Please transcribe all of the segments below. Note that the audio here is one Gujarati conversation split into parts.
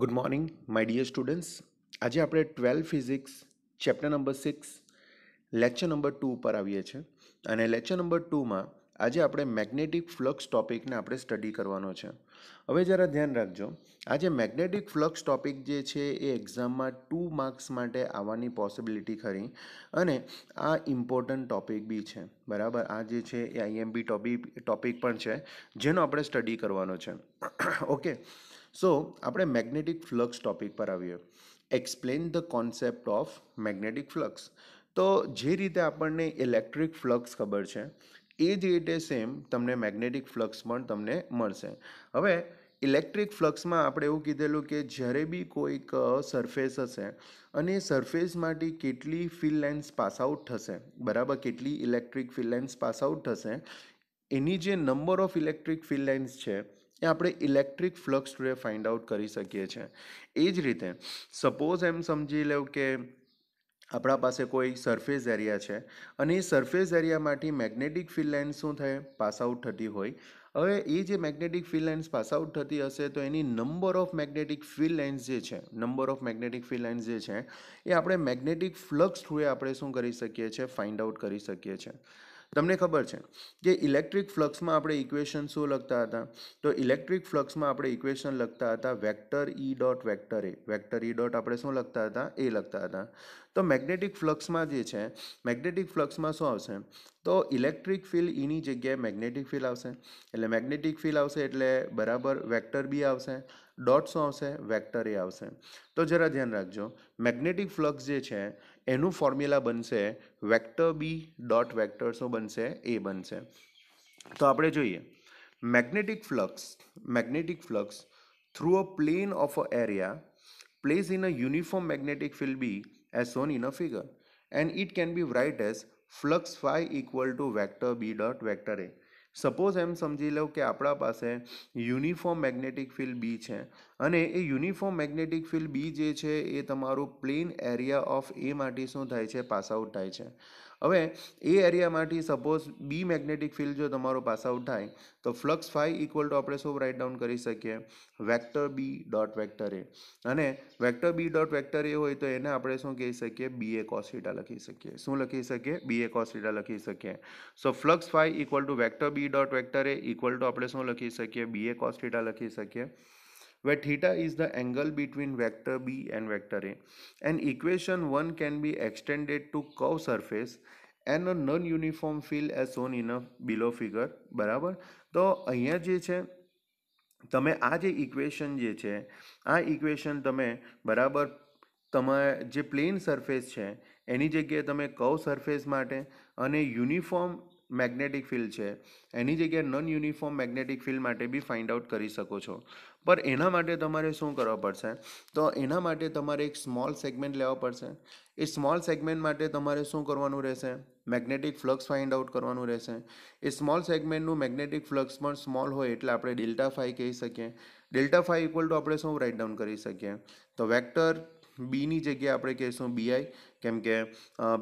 good morning my dear students આજે આપણે twelve physics chapter number six lecture number two ઉપર આવીએ છીએ અને લેક્ચર નંબર ટુમાં આજે આપણે મેગ્નેટિક ફ્લક્સ ટોપિકને આપણે સ્ટડી કરવાનો છે હવે જરા ધ્યાન રાખજો આજે મેગ્નેટિક ફ્લક્સ ટોપિક જે છે એ એક્ઝામમાં ટુ માર્ક્સ માટે આવવાની પોસિબિલિટી ખરી અને આ ઇમ્પોર્ટન્ટ ટોપિક બી છે બરાબર આ જે છે એ આઈએમબી ટોપિક ટોપિક પણ છે જેનો આપણે સ્ટડી કરવાનો છે ઓકે સો આપણે મેગ્નેટિક ફ્લક્સ ટોપિક પર આવીએ explain the concept of magnetic flux તો જે રીતે આપણને ઇલેક્ટ્રિક ફ્લક્સ ખબર છે એ જ રીતે સેમ તમને મેગ્નેટિક ફ્લક્સ પણ તમને મળશે હવે ઇલેક્ટ્રિક ફ્લક્સમાં આપણે એવું કીધેલું કે જ્યારે બી કોઈક સરફેસ હશે અને એ સરફેસમાંથી કેટલી ફિલ લાઇન્સ પાસ આઉટ થશે બરાબર કેટલી electric field lines pass out થશે એની જે number of electric field lines છે એ આપણે ઇલેક્ટ્રિક ફ્લક્સ થ્રુએ ફાઇન્ડ આઉટ કરી શકીએ છીએ એ જ રીતે સપોઝ એમ સમજી લેવ કે આપણા પાસે કોઈ સરફેસ એરિયા છે અને એ સરફેસ એરિયામાંથી મેગ્નેટિક ફિલ્ડ લાઇન શું થાય પાસ આઉટ થતી હોય હવે એ જે magnetic field lines pass out થતી હશે તો એની number of magnetic field lines જે છે number of magnetic field lines જે છે એ આપણે મેગ્નેટિક ફ્લક્સ થ્રુએ આપણે શું કરી શકીએ છીએ ફાઇન્ડ આઉટ કરી શકીએ છીએ તમને ખબર છે કે ઇલેક્ટ્રિક ફ્લક્સમાં આપણે ઇક્વેશન શું લખતા હતા તો ઇલેક્ટ્રિક ફ્લક્સમાં આપણે ઇક્વેશન લખતા હતા vector E dot vector A vector E dot આપણે શું લખતા હતા એ લખતા હતા તો મેગ્નેટિક ફ્લક્સમાં જે છે મેગ્નેટિક ફ્લક્સમાં શું આવશે તો ઇલેક્ટ્રિક ફિલ્ડ ઈની જગ્યાએ મેગ્નેટિક ફિલ્ડ આવશે એટલે મેગ્નેટિક ફિલ્ડ આવશે એટલે બરાબર વેક્ટર બી આવશે ડોટ શું આવશે વેક્ટર એ આવશે તો જરા ધ્યાન રાખજો મેગ્નેટિક ફ્લક્સ જે છે एनु फॉर्म्यूला बन से वेक्टर बी डॉट वेक्टर शो बन से बन से तो आप जीइए magnetic flux magnetic flux through a plane of a area place in a uniform magnetic field B as shown in a figure and it can be write as flux phi equal to vector B dot vector A suppose એમ સમજી લો કે આપણા પાસે યુનિફોર્મ મેગ્નેટિક ફિલ્ડ બી છે અને એ યુનિફોર્મ મેગ્નેટિક ફિલ્ડ બી જે છે એ તમારું પ્લેન એરિયા ઓફ એ માટે શું થાય છે પાસ આઉટ થાય છે હવે એ એરિયામાંથી સપોઝ બી મેગ્નેટિક ફિલ્ડ જો તમારો પાસ આઉટ થાય તો ફ્લક્સ ફાઈ ઇક્વલ ટુ આપણે શું રાઇટ ડાઉન કરી શકીએ vector B dot vector A અને vector B dot vector A હોય તો એને આપણે શું કહી શકીએ બી એ કોસિટા લખી શકીએ શું લખી શકીએ બી એ કોસિટા લખી શકીએ so flux phi equal to vector B dot vector A equal to આપણે શું લખી શકીએ બી એ કોસ્ટિટા લખી શકીએ where theta is the angle between vector b and vector a and equation 1 can be extended to curve surface and a non-uniform field as shown in a below figure બરાબર તો અહીંયા જે છે તમે આ જે ઇક્વેશન જે છે આ ઇક્વેશન તમે બરાબર તમારા જે પ્લેન સરફેસ છે એની જગ્યાએ તમે કવ સરફેસ માટે અને યુનિફોર્મ મેગ્નેટિક ફિલ્ડ છે એની જગ્યાએ નોન યુનિફોર્મ મેગ્નેટિક ફિલ્ડ માટે બી ફાઇન્ડ આઉટ કરી શકો છો પણ એના માટે તમારે શું કરવા પડશે તો એના માટે તમારે એક સ્મોલ સેગમેન્ટ લેવા પડશે એ સ્મોલ સેગમેન્ટ માટે તમારે શું કરવાનું રહેશે મેગ્નેટિક ફ્લક્સ ફાઇન્ડ આઉટ કરવાનું રહેશે એ સ્મોલ સેગમેન્ટનું મેગ્નેટિક ફ્લક્સ પણ સ્મોલ હોય એટલે આપણે ડેલ્ટા ફાઈ કહી શકીએ ડેલ્ટા ફાઈ ઇક્વલ ટુ આપણે શું રાઇટ ડાઉન કરી શકીએ તો વેક્ટર બીની જગ્યાએ આપણે કહીશું બીઆઈ કેમ કે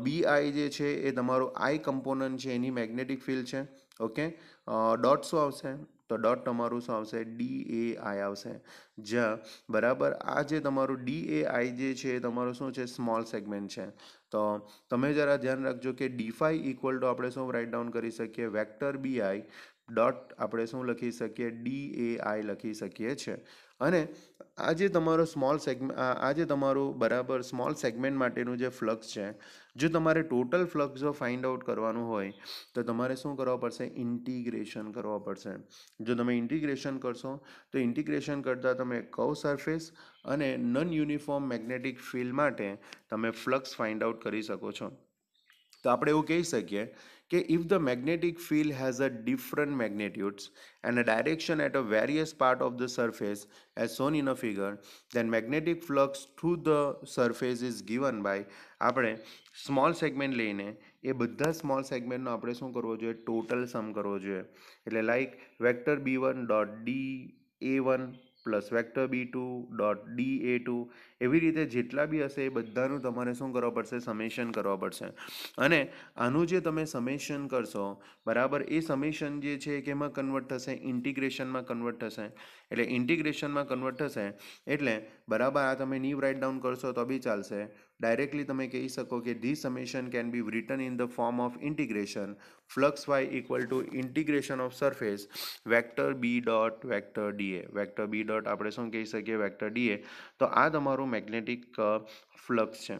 બીઆઈ જે છે એ તમારું આઈ કમ્પોનન્ટ છે એની મેગ્નેટિક ફિલ્ડ છે ઓકે દોઢસો આવશે તો ડોટ તમારું શું આવશે ડી એ આઈ આવશે જ બરાબર આ જે તમારું ડી એ આઈ જે છે એ તમારું શું છે સ્મોલ સેગમેન્ટ છે તો તમે જરા ધ્યાન રાખજો કે ડીફાઈ ઇક્વલ ટુ આપણે શું રાઇટ ડાઉન કરી શકીએ વેક્ટર બી આઈ ડોટ આપણે શું લખી શકીએ ડી એ આઈ લખી શકીએ છીએ અને આજે તમારો સ્મોલ સેગમેન્ટ આજે તમારું બરાબર સ્મોલ સેગમેન્ટ માટેનું જે ફ્લક્સ છે જો તમારે ટોટલ ફ્લક્સ જો ફાઇન્ડ આઉટ કરવાનું હોય તો તમારે શું કરવા પડશે ઇન્ટિગ્રેશન કરવા પડશે જો તમે ઇન્ટિગ્રેશન કરશો તો ઇન્ટિગ્રેશન કરતાં તમે કવ સરફેસ અને નન યુનિફોર્મ મેગ્નેટિક ફિલ્ડ માટે તમે ફ્લક્સ ફાઇન્ડ આઉટ કરી શકો છો તો આપણે એવું કહી શકીએ કે if the magnetic field has a different magnitudes and a direction at a various part of the surface as shown in a figure then magnetic flux through the surface is given by આપણે સ્મોલ સેગમેન્ટ લઈને એ બધા સ્મોલ સેગમેન્ટનો આપણે શું કરવો જોઈએ ટોટલ સમ કરવો જોઈએ એટલે like vector B one dot D A one plus vector B two dot D A two એવી રીતે જેટલા બી હશે એ બધાનું તમારે શું કરવા પડશે સમેશન કરવા પડશે અને આનું જે તમે સમેશન કરશો બરાબર એ સમેશન જે છે કેમાં કન્વર્ટ થશે ઇન્ટિગ્રેશનમાં કન્વર્ટ થશે એટલે ઇન્ટિગ્રેશનમાં કન્વર્ટ થશે એટલે બરાબર આ તમે નીવ રાઇટ ડાઉન કરશો તો બી ચાલશે ડાયરેક્ટલી તમે કહી શકો કે the summation can be written in the form of integration flux phi equal to integration of surface vector B dot vector D A vector B dot આપણે શું કહી શકીએ વેક્ટર ડીએ તો આ તમારું મેગ્નેટિક ફ્લક્સ છે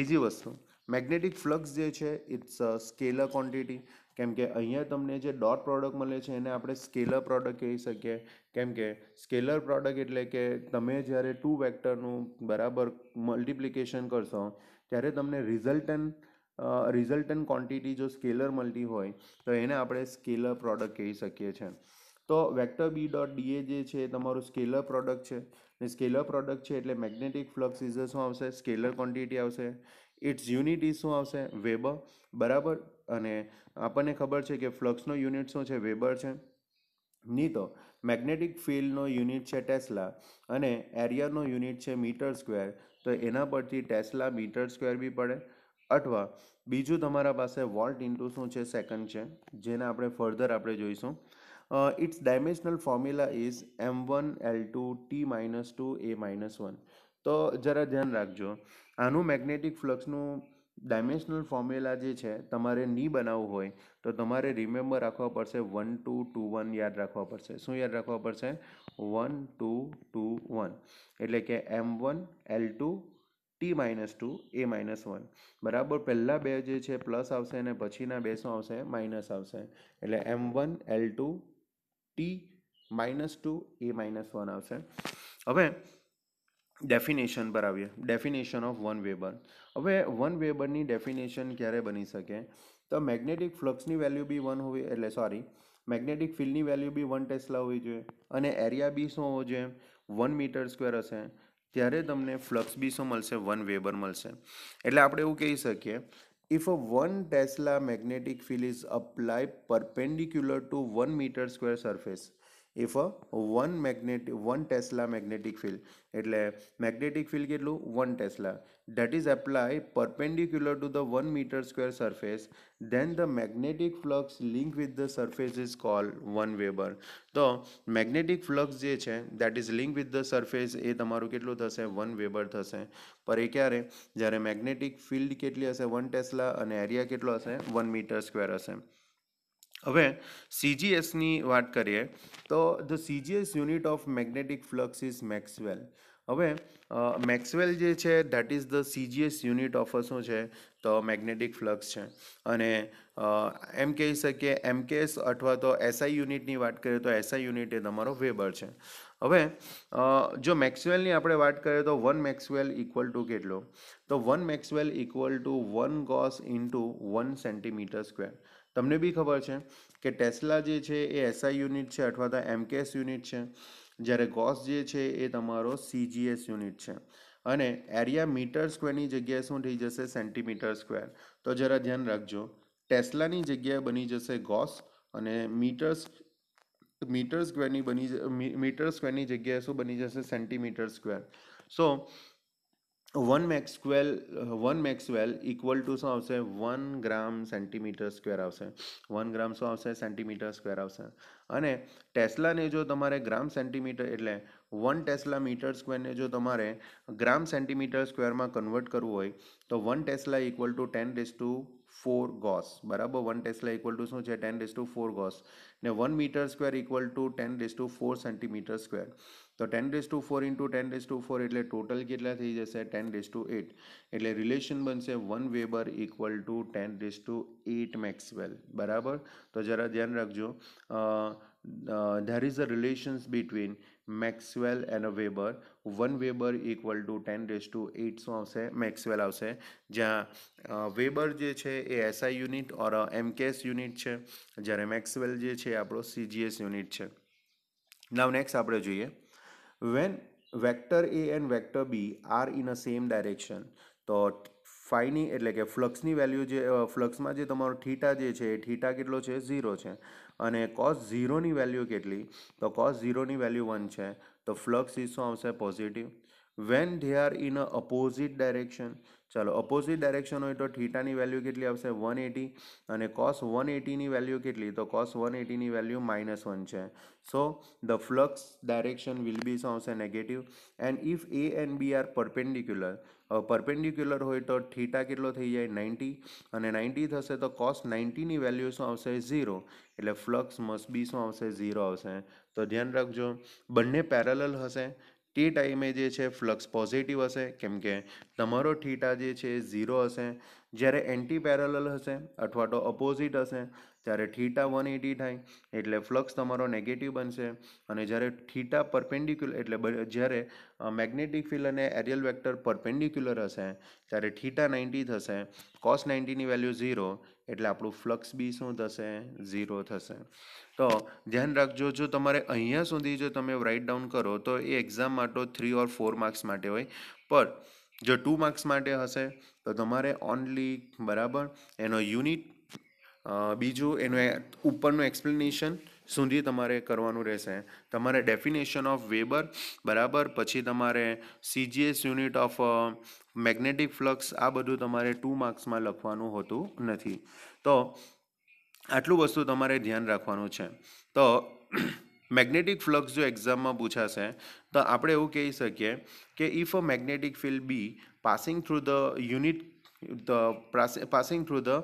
બીજી વસ્તુ મેગ્નેટિક ફ્લક્સ જે છે ઇટ્સ સ્કેલર ક્વોન્ટિટી કેમ કે અહીંયા તમને જે ડોટ પ્રોડક્ટ મળે છે એને આપણે સ્કેલર પ્રોડક્ટ કહી શકીએ કેમ કે સ્કેલર પ્રોડક્ટ એટલે કે તમે જ્યારે ટુ વેક્ટરનું બરાબર મલ્ટિપ્લિકેશન કરશો ત્યારે તમને રિઝલ્ટન્ટ રિઝલ્ટન ક્વોન્ટિટી જો સ્કેલર મળતી હોય તો એને આપણે સ્કેલર પ્રોડક્ટ કહી શકીએ છીએ તો વેક્ટર બી ડોટ ડીએ જે છે એ તમારું સ્કેલર પ્રોડક્ટ છે ને સ્કેલર પ્રોડક્ટ છે એટલે મેગ્નેટિક ફ્લક્સ ઇઝ શું આવશે સ્કેલર ક્વોન્ટિટી આવશે ઇટ્સ યુનિટ ઇઝ શું આવશે વેબર બરાબર અને આપણને ખબર છે કે ફ્લક્સનો યુનિટ શું છે વેબર છે નહીં તો મેગ્નેટિક ફિલ્ડનો યુનિટ છે ટેસ્લા અને એરિયાનો યુનિટ છે મીટર સ્ક્વેર તો એના પરથી ટેસ્લા મીટર સ્ક્વેર બી પડે અથવા બીજું તમારા પાસે વોલ્ટ ઇન્ટુ શું છે સેકન્ડ છે જેને આપણે ફર્ધર આપણે જોઈશું Uh, its dimensional formula is m1 l2 t minus 2 a minus 1 તો જરા ધ્યાન રાખજો આનું મેગ્નેટિક ફ્લક્સનું ડાયમેન્શનલ ફોર્મ્યુલા જે છે તમારે ની બનાવવું હોય તો તમારે રિમેમ્બર રાખવા પડશે વન ટુ ટુ વન યાદ રાખવા પડશે શું યાદ રાખવા પડશે વન ટુ ટુ વન એટલે કે M one L two T minus two A minus one બરાબર પહેલાં બે જે છે પ્લસ આવશે અને પછીના બે શું આવશે માઇનસ આવશે એટલે M one L two T minus two A minus one આવશે હવે ડેફિનેશન પર આવીએ ડેફિનેશન ઓફ વન વેબર હવે વન વેબરની ડેફિનેશન ક્યારે બની શકે તો મેગ્નેટિક ફ્લક્સની વેલ્યુ બી વન હોવી એટલે સોરી મેગ્નેટિક ફિલ્ડની વેલ્યુ બી વન ટેસ્લા હોવી જોઈએ અને એરિયા બી શું હોવો જોઈએ વન મીટર સ્ક્વેર હશે ત્યારે તમને ફ્લક્સ બી શું મળશે વન વેબર મળશે એટલે આપણે એવું કહી શકીએ If a 1 Tesla magnetic field is applied perpendicular to 1 meter square surface, if a one magnetic one tesla magnetic field એટલે મેગ્નેટિક ફિલ્ડ કેટલું one tesla that is apply perpendicular to the one metre square surface then the magnetic flux link with the surface is call one weber તો મેગ્નેટિક ફ્લક્સ જે છે that is link with the surface એ તમારું કેટલું થશે વન વેબર થશે પર એ ક્યારે જ્યારે મેગ્નેટિક ફિલ્ડ કેટલી હશે વન ટેસ્લા અને એરિયા કેટલો હશે વન મીટર સ્ક્વેર હશે હવે સીજીએસની વાત કરીએ તો the CGS unit of magnetic flux is maxwell હવે મેક્સવેલ જે છે that is the CGS unit of શું છે તો મેગ્નેટિક ફ્લક્સ છે અને એમ કહી શકીએ એમકેએસ અથવા તો એસઆઈ યુનિટની વાત કરીએ તો એસઆઈ યુનિટ એ તમારો વેબર છે હવે જો મેક્સવેલની આપણે વાત કરીએ તો વન મેક્સવેલ ઇક્વલ ટુ કેટલો તો one maxwell equal to one gauss into one centimetre square તમને બી ખબર છે કે ટેસ્લા જે છે એ એસઆઈ યુનિટ છે અથવા તો એમકેએસ યુનિટ છે જ્યારે ગોસ જે છે એ તમારો સીજીએસ યુનિટ છે અને એરિયા મીટર સ્ક્વેરની જગ્યાએ શું થઈ જશે સેન્ટીમીટર સ્ક્વેર તો જરા ધ્યાન રાખજો ટેસ્લાની જગ્યાએ બની જશે ગોસ અને મીટર્સ તો મીટર સ્ક્વેરની બની મીટર સ્ક્વેરની જગ્યાએ શું બની જશે centimetre square so one maxwell one maxwell equal to શું આવશે વન ગ્રામ સેન્ટીમીટર સ્ક્વેર આવશે વન ગ્રામ શું આવશે સેન્ટીમીટર સ્ક્વેર આવશે અને ટેસ્લાને જો તમારે ગ્રામ સેન્ટીમીટર એટલે વન ટેસ્લા મીટર સ્ક્વેરને જો તમારે ગ્રામ સેન્ટીમીટર સ્ક્વેરમાં કન્વર્ટ કરવું હોય તો one tesla equal to ten raise to four gauss બરાબર વન ટેસ્લા ઇક્વલ ટુ શું છે ten raise to four gauss ને one metre square equal to ten raise to four centimetre square તો ten raise to four into ten raise to four એટલે ટોટલ કેટલા થઈ જશે ટેન ડેસ ટુ એટ એટલે રિલેશન બનશે one weber equal to ten raise to eight maxwell બરાબર તો જરા ધ્યાન રાખજો there is a relations between maxwell and weber one weber equal to ten raise to eight શું આવશે મેક્સવેલ આવશે જ્યાં વેબર જે છે એ SI unit or MKS unit છે જ્યારે મેક્સવેલ જે છે આપણો સીજીએસ યુનિટ છે નાવ નેક્સ્ટ આપણે જોઈએ when vector A and vector B are in a same direction તો ફાઈની એટલે કે ફ્લક્સની વેલ્યુ જે ફ્લક્સમાં જે તમારો થીટા જે છે એ થીટા કેટલો છે ઝીરો છે અને કોસ ઝીરોની વેલ્યુ કેટલી તો કોસ ઝીરોની વેલ્યુ વન છે તો ફ્લક્સ ઇઝ શું આવશે positive when they are in a opposite direction ચાલો અપોઝિટ ડાયરેક્શન હોય તો થીટાની વેલ્યુ કેટલી આવશે વન એટી અને કોસ વન એટીની વેલ્યુ કેટલી તો કોસ વન એટીની વેલ્યુ માઇનસ વન છે so the flux direction will be શું આવશે negative and if A and B are perpendicular perpendicular હોય તો થીટા કેટલો થઈ જાય નાઇન્ટી અને નાઇન્ટી થશે તો કોસ નાઇન્ટીની વેલ્યુ શું આવશે ઝીરો એટલે ફ્લક્સ મસ્ટ બી શું આવશે ઝીરો આવશે તો ધ્યાન રાખજો બંને પેરેલલ હશે તે ટાઈમે જે છે ફ્લક્સ પોઝિટિવ હશે કેમ કે તમારો થીટા જે છે એ ઝીરો હશે જ્યારે એન્ટી પેરેલલ હશે અથવા તો અપોઝિટ હશે ત્યારે થીટા વન એટી થાય એટલે ફ્લક્સ તમારો નેગેટિવ બનશે અને જ્યારે થીટા પરપેન્ડિક્યુલર એટલે જ્યારે મેગ્નેટિક ફિલ્ડ અને એરિયલ વેક્ટર પરપેન્ડિક્યુલર હશે ત્યારે થીટા નાઇન્ટી થશે કોસ નાઇન્ટીની વેલ્યુ ઝીરો એટલે આપણું ફ્લક્સ બી શું થશે ઝીરો થશે તો ધ્યાન રાખજો જો તમારે અહીંયા સુધી જો તમે રાઇટ ડાઉન કરો તો એ એક્ઝામ માટે થ્રી ઓર ફોર માર્ક્સ માટે હોય પણ જો ટુ માર્ક્સ માટે હશે તો તમારે ઓનલી બરાબર એનો યુનિટ બીજું એનું ઉપરનું એક્સપ્લેનેશન સુધી તમારે કરવાનું રહેશે તમારે ડેફિનેશન ઓફ વેબર બરાબર પછી તમારે CGS unit of magnetic flux આ બધું તમારે ટુ માર્ક્સમાં લખવાનું હોતું નથી તો આટલું વસ્તુ તમારે ધ્યાન રાખવાનું છે તો મેગ્નેટિક ફ્લક્સ જો એક્ઝામમાં પૂછાશે તો આપણે એવું કહી શકીએ કે if a magnetic field B passing through the unit the passing through the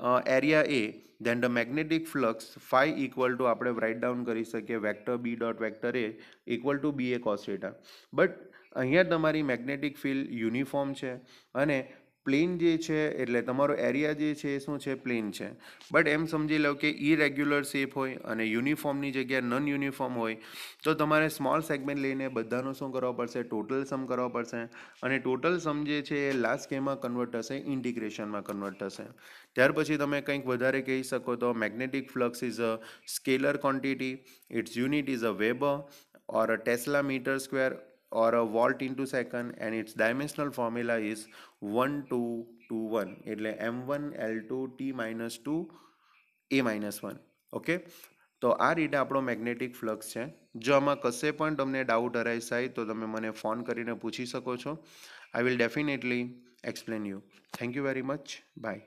area A then the magnetic flux phi equal to આપણે રાઇટ ડાઉન કરી શકીએ vector B dot vector A equal to B A cos but અહીંયા તમારી મેગ્નેટિક ફિલ્ડ યુનિફોર્મ છે અને પ્લેન જે છે એટલે તમારો એરિયા જે છે એ શું છે પ્લેન છે બટ એમ સમજી લો કે ઇરેગ્યુલર શેપ હોય અને યુનિફોર્મની જગ્યાએ નોન યુનિફોર્મ હોય તો તમારે સ્મોલ સેગમેન્ટ લઈને બધાનો શું કરવો પડશે ટોટલ સમ કરવો પડશે અને ટોટલ સમ જે છે એ લાસ્ટ કેમાં કન્વર્ટ થશે ઇન્ટિગ્રેશનમાં કન્વર્ટ થશે ત્યાર પછી તમે કંઈક વધારે કહી શકો તો magnetic flux is a scalar quantity its unit is a web or a tesla metre square or a volt into second and its dimensional formula is 1221 એટલે m1 l2 t minus 2 a minus 1 okay તો આ રીતે આપણો મેગ્નેટિક ફ્લક્સ છે જો આમાં કશે પણ તમને ડાઉટ અરાઈ થાય તો તમે મને ફોન કરીને પૂછી શકો છો I will definitely explain you thank you very much by